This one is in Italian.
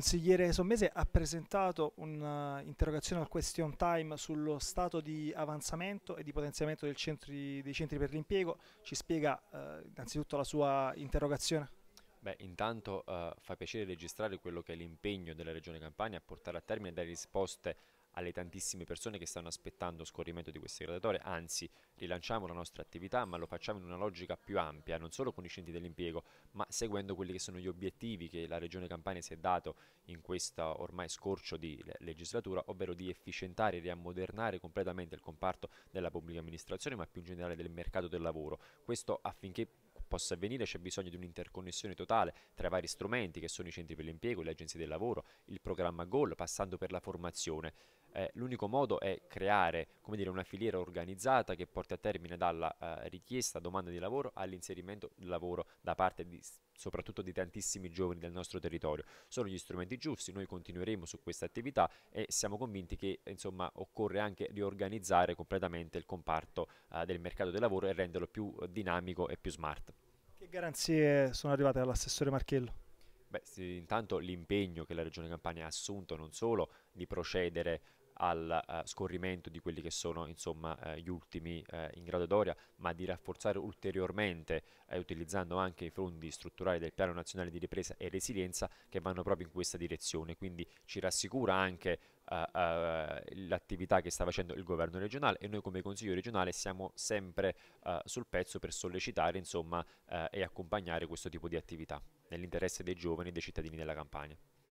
consigliere Sommese ha presentato un'interrogazione eh, al question time sullo stato di avanzamento e di potenziamento centri, dei centri per l'impiego. Ci spiega eh, innanzitutto la sua interrogazione? Beh, intanto eh, fa piacere registrare quello che è l'impegno della Regione Campania a portare a termine e risposte alle tantissime persone che stanno aspettando lo scorrimento di queste graduatorie, anzi rilanciamo la nostra attività ma lo facciamo in una logica più ampia, non solo con i centri dell'impiego, ma seguendo quelli che sono gli obiettivi che la Regione Campania si è dato in questo ormai scorcio di legislatura, ovvero di efficientare e riammodernare completamente il comparto della pubblica amministrazione, ma più in generale del mercato del lavoro. Questo affinché possa avvenire c'è bisogno di un'interconnessione totale tra i vari strumenti che sono i centri per l'impiego, le agenzie del lavoro, il programma GOL, passando per la formazione eh, l'unico modo è creare dire, una filiera organizzata che porti a termine dalla eh, richiesta, domanda di lavoro all'inserimento del lavoro da parte di, soprattutto di tantissimi giovani del nostro territorio. Sono gli strumenti giusti, noi continueremo su questa attività e siamo convinti che insomma, occorre anche riorganizzare completamente il comparto eh, del mercato del lavoro e renderlo più eh, dinamico e più smart. Che garanzie sono arrivate dall'assessore Marchello? Beh, sì, intanto l'impegno che la Regione Campania ha assunto non solo di procedere al uh, scorrimento di quelli che sono insomma, uh, gli ultimi uh, in graduatoria, ma di rafforzare ulteriormente, utilizzando anche i fondi strutturali del Piano Nazionale di Ripresa e Resilienza, che vanno proprio in questa direzione. Quindi ci rassicura anche l'attività che sta facendo il governo regionale e noi come Consiglio regionale siamo sempre sul pezzo per sollecitare insomma, e accompagnare questo tipo di attività nell'interesse dei giovani e dei cittadini della Campania.